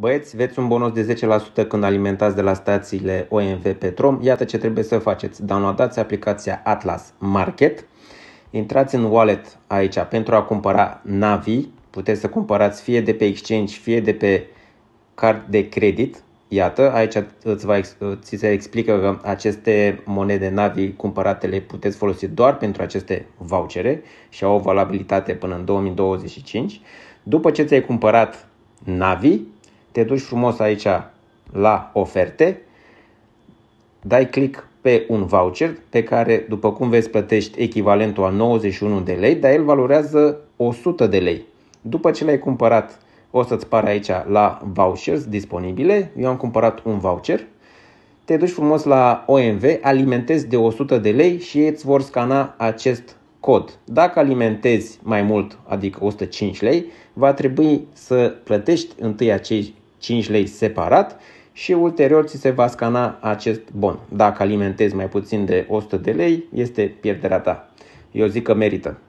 Băieți, veți un bonus de 10% când alimentați de la stațiile OMV Petrom. Iată ce trebuie să faceți. Downloadați aplicația Atlas Market. Intrați în wallet aici pentru a cumpăra Navi. Puteți să cumpărați fie de pe exchange, fie de pe card de credit. Iată, aici îți va, ți se explică că aceste monede Navi cumpărate le puteți folosi doar pentru aceste vouchere și au o valabilitate până în 2025. După ce ți-ai cumpărat Navi, te duci frumos aici la oferte, dai click pe un voucher pe care, după cum vezi, plătești echivalentul a 91 de lei, dar el valorează 100 de lei. După ce l-ai cumpărat, o să-ți pare aici la vouchers disponibile. Eu am cumpărat un voucher. Te duci frumos la OMV, alimentezi de 100 de lei și ei îți vor scana acest cod. Dacă alimentezi mai mult, adică 105 lei, va trebui să plătești întâi acei 5 lei separat și ulterior ți se va scana acest bon. Dacă alimentezi mai puțin de 100 de lei, este pierderea ta. Eu zic că merită.